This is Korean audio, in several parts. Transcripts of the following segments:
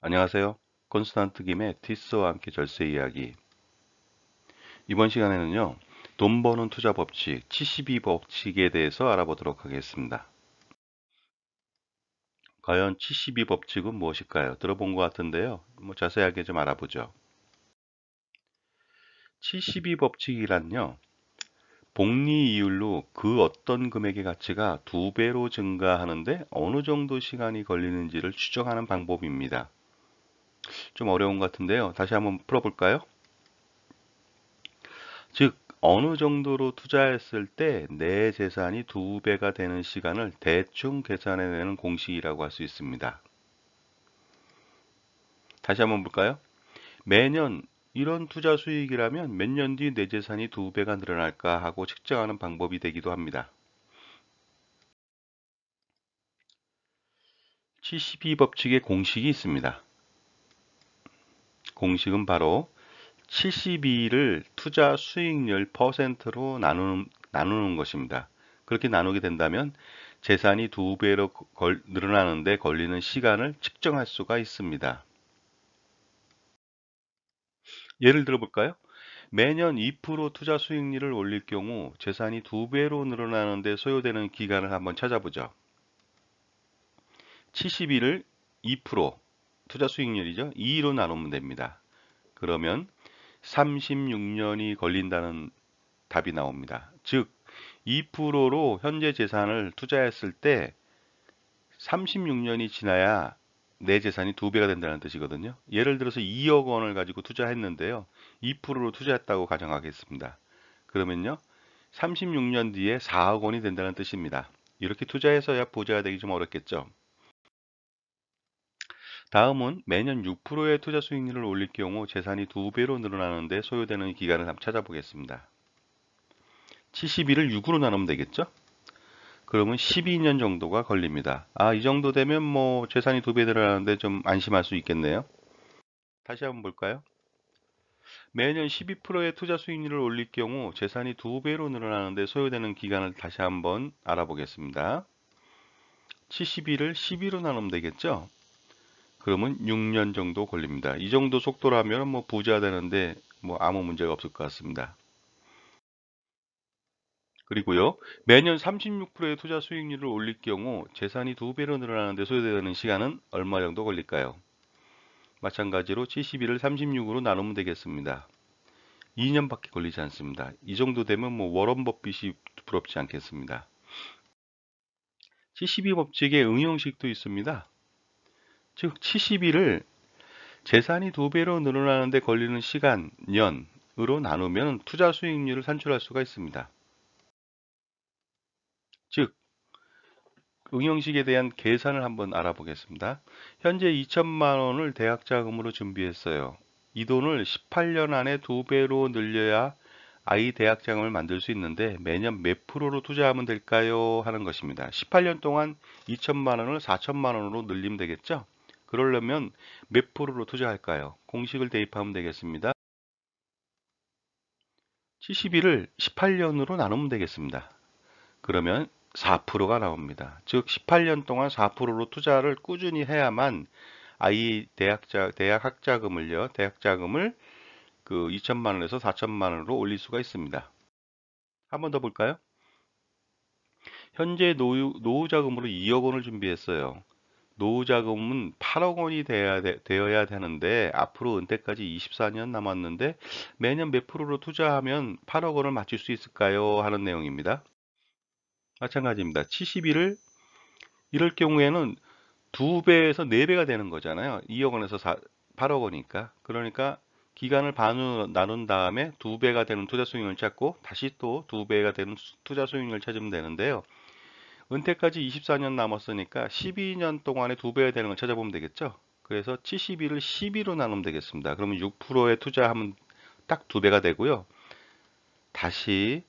안녕하세요. 콘스탄트 김의 티스와 함께 절세 이야기 이번 시간에는요. 돈 버는 투자 법칙 72법칙에 대해서 알아보도록 하겠습니다. 과연 72법칙은 무엇일까요? 들어본 것 같은데요. 뭐 자세하게 좀 알아보죠. 72법칙이란요. 복리 이율로 그 어떤 금액의 가치가 두 배로 증가하는데 어느 정도 시간이 걸리는지를 추정하는 방법입니다. 좀 어려운 것 같은데요. 다시 한번 풀어볼까요? 즉, 어느 정도로 투자했을 때 내 재산이 두 배가 되는 시간을 대충 계산해내는 공식이라고 할 수 있습니다. 다시 한번 볼까요? 매년 이런 투자 수익이라면 몇 년 뒤 내 재산이 두 배가 늘어날까 하고 측정하는 방법이 되기도 합니다. 72 법칙의 공식이 있습니다. 공식은 바로 72를 투자 수익률 퍼센트로 나누는, 나누는 것입니다. 그렇게 나누게 된다면 재산이 두 배로 걸, 늘어나는데 걸리는 시간을 측정할 수가 있습니다. 예를 들어볼까요? 매년 2% 투자 수익률을 올릴 경우 재산이 두 배로 늘어나는데 소요되는 기간을 한번 찾아보죠. 72를 2% 투자 수익률이죠. 2로 나누면 됩니다. 그러면 36년이 걸린다는 답이 나옵니다. 즉 2%로 현재 재산을 투자했을 때 36년이 지나야 내 재산이 2배가 된다는 뜻이거든요. 예를 들어서 2억 원을 가지고 투자했는데요. 2%로 투자했다고 가정하겠습니다. 그러면요. 36년 뒤에 4억 원이 된다는 뜻입니다. 이렇게 투자해서야 보자가 되기 좀 어렵겠죠. 다음은 매년 6%의 투자 수익률을 올릴 경우 재산이 2배로 늘어나는데 소요되는 기간을 한번 찾아보겠습니다. 72를 6으로 나누면 되겠죠? 그러면 12년 정도가 걸립니다. 아, 이 정도 되면 뭐 재산이 2배 늘어나는데 좀 안심할 수 있겠네요. 다시 한번 볼까요? 매년 12%의 투자 수익률을 올릴 경우 재산이 2배로 늘어나는데 소요되는 기간을 다시 한번 알아보겠습니다. 72를 12로 나누면 되겠죠? 그러면 6년 정도 걸립니다. 이 정도 속도라면 뭐 부자 되는데 뭐 아무 문제가 없을 것 같습니다. 그리고요. 매년 36%의 투자 수익률을 올릴 경우 재산이 두배로 늘어나는데 소요되는 시간은 얼마 정도 걸릴까요? 마찬가지로 7 2를 36으로 나누면 되겠습니다. 2년밖에 걸리지 않습니다. 이 정도 되면 뭐 워런 버핏이 부럽지 않겠습니다. 72 법칙의 응용식도 있습니다. 즉 70일을 재산이 두배로 늘어나는데 걸리는 시간, 년으로 나누면 투자 수익률을 산출할 수가 있습니다. 즉, 응용식에 대한 계산을 한번 알아보겠습니다. 현재 2천만 원을 대학 자금으로 준비했어요. 이 돈을 18년 안에 두배로 늘려야 아이 대학 자금을 만들 수 있는데 매년 몇 프로로 투자하면 될까요? 하는 것입니다. 18년 동안 2천만 원을 4천만 원으로 늘리면 되겠죠? 그러려면 몇 프로로 투자할까요? 공식을 대입하면 되겠습니다. 7 1을 18년으로 나누면 되겠습니다. 그러면 4%가 나옵니다. 즉 18년 동안 4%로 투자를 꾸준히 해야만 아이 대학자 대학 학자금을요. 대학 자금을 그 2천만 원에서 4천만 원으로 올릴 수가 있습니다. 한번 더 볼까요? 현재 노후, 노후 자금으로 2억 원을 준비했어요. 노후 자금은 8억 원이 되어야, 되, 어야 되는데 앞으로 은퇴까지 24년 남았는데 매년 몇 프로로 투자하면 8억 원을 맞출 수 있을까요? 하는 내용입니다. 마찬가지입니다. 7 2를 이럴 경우에는 2배에서 4배가 되는 거잖아요. 2억 원에서 4, 8억 원이니까. 그러니까 기간을 반으로 나눈 다음에 2배가 되는 투자 수익률을 찾고 다시 또 2배가 되는 투자 수익률을 찾으면 되는데요. 은퇴까지 24년 남았으니까 12년 동안에 두배 되는 걸 찾아보면 되겠죠. 그래서 72를 12로 나누면 되겠습니다. 그러면 6%에 투자하면 딱 두 배가 되고요. 다시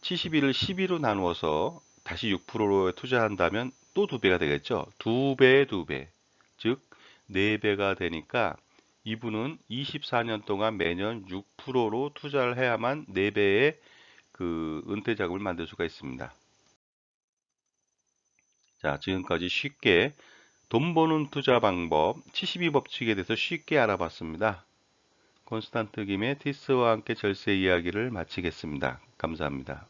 72를 12로 나누어서 다시 6%에 투자한다면 또 두 배가 되겠죠. 두 배에 두 배. 즉, 네 배가 되니까 이분은 24년 동안 매년 6%로 투자를 해야만 네배의그 은퇴 자금을 만들 수가 있습니다. 자, 지금까지 쉽게 돈 버는 투자 방법 72법칙에 대해서 쉽게 알아봤습니다. 콘스탄트 김의 티스와 함께 절세 이야기를 마치겠습니다. 감사합니다.